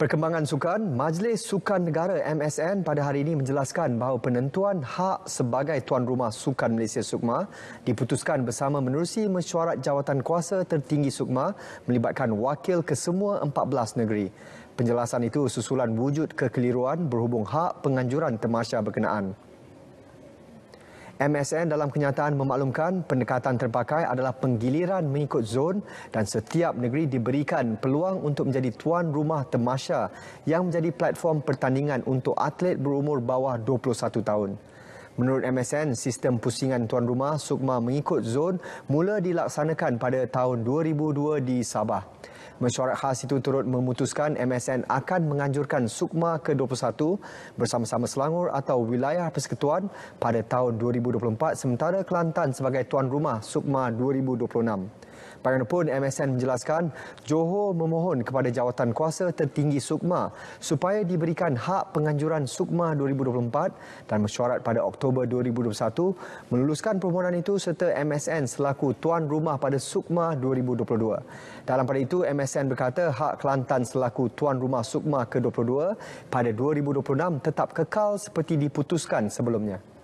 Perkembangan sukan, Majlis Sukan Negara MSN pada hari ini menjelaskan bahawa penentuan hak sebagai tuan rumah Sukan Malaysia Sukma diputuskan bersama menerusi mesyuarat jawatan kuasa tertinggi Sukma melibatkan wakil ke semua 14 negeri. Penjelasan itu susulan wujud kekeliruan berhubung hak penganjuran temasya berkenaan. MSN dalam kenyataan memaklumkan pendekatan terpakai adalah penggiliran mengikut zon dan setiap negeri diberikan peluang untuk menjadi tuan rumah temasha yang menjadi platform pertandingan untuk atlet berumur bawah 21 tahun. Menurut MSN, sistem pusingan tuan rumah Sukma mengikut zon mula dilaksanakan pada tahun 2002 di Sabah. Mesyuarat khas itu turut memutuskan MSN akan menganjurkan Sukma ke-21 bersama-sama Selangor atau wilayah persekutuan pada tahun 2024 sementara Kelantan sebagai tuan rumah Sukma 2026 pun MSN menjelaskan Johor memohon kepada jawatan kuasa tertinggi Sukma supaya diberikan hak penganjuran Sukma 2024 dan mesyuarat pada Oktober 2021 meluluskan permohonan itu serta MSN selaku tuan rumah pada Sukma 2022. Dalam pada itu, MSN berkata hak Kelantan selaku tuan rumah Sukma ke-22 pada 2026 tetap kekal seperti diputuskan sebelumnya.